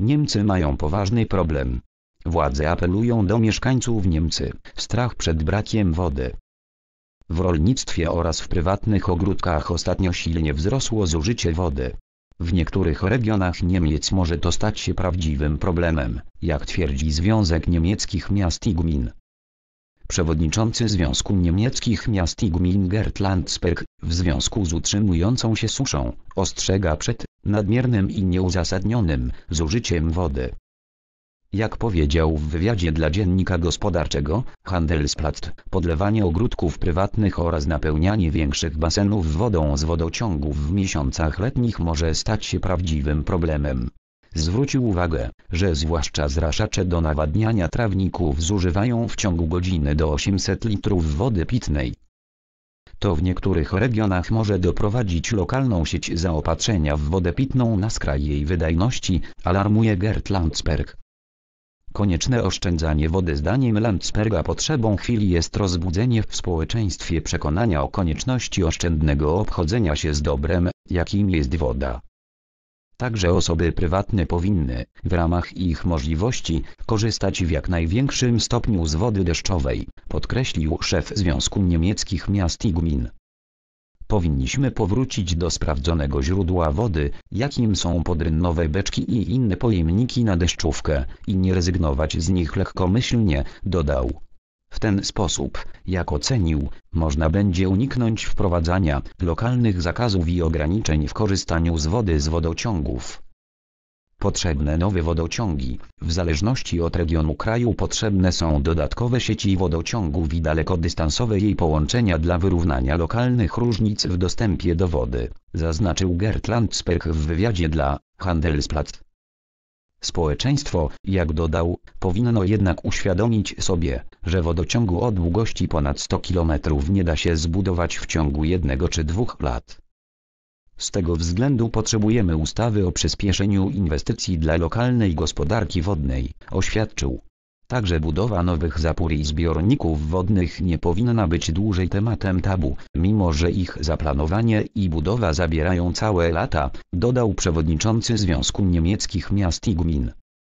Niemcy mają poważny problem. Władze apelują do mieszkańców Niemcy, strach przed brakiem wody. W rolnictwie oraz w prywatnych ogródkach ostatnio silnie wzrosło zużycie wody. W niektórych regionach Niemiec może to stać się prawdziwym problemem, jak twierdzi Związek Niemieckich Miast i Gmin. Przewodniczący Związku Niemieckich Miast i Gmin Gert w związku z utrzymującą się suszą, ostrzega przed nadmiernym i nieuzasadnionym zużyciem wody. Jak powiedział w wywiadzie dla dziennika gospodarczego, Handelsblatt, podlewanie ogródków prywatnych oraz napełnianie większych basenów wodą z wodociągów w miesiącach letnich może stać się prawdziwym problemem. Zwrócił uwagę, że zwłaszcza zraszacze do nawadniania trawników zużywają w ciągu godziny do 800 litrów wody pitnej to w niektórych regionach może doprowadzić lokalną sieć zaopatrzenia w wodę pitną na skraj jej wydajności, alarmuje Gert Landsberg. Konieczne oszczędzanie wody zdaniem Landsberga potrzebą chwili jest rozbudzenie w społeczeństwie przekonania o konieczności oszczędnego obchodzenia się z dobrem, jakim jest woda. Także osoby prywatne powinny, w ramach ich możliwości, korzystać w jak największym stopniu z wody deszczowej, podkreślił szef Związku Niemieckich Miast i Gmin. Powinniśmy powrócić do sprawdzonego źródła wody, jakim są podrynnowe beczki i inne pojemniki na deszczówkę, i nie rezygnować z nich lekkomyślnie, dodał. W ten sposób, jak ocenił, można będzie uniknąć wprowadzania lokalnych zakazów i ograniczeń w korzystaniu z wody z wodociągów. Potrzebne nowe wodociągi. W zależności od regionu kraju potrzebne są dodatkowe sieci wodociągów i dalekodystansowe jej połączenia dla wyrównania lokalnych różnic w dostępie do wody, zaznaczył Gert Landsberg w wywiadzie dla Handelsblatt. Społeczeństwo, jak dodał, powinno jednak uświadomić sobie, że wodociągu o długości ponad 100 km nie da się zbudować w ciągu jednego czy dwóch lat. Z tego względu potrzebujemy ustawy o przyspieszeniu inwestycji dla lokalnej gospodarki wodnej, oświadczył. Także budowa nowych zapór i zbiorników wodnych nie powinna być dłużej tematem tabu, mimo że ich zaplanowanie i budowa zabierają całe lata, dodał przewodniczący Związku Niemieckich Miast i Gmin.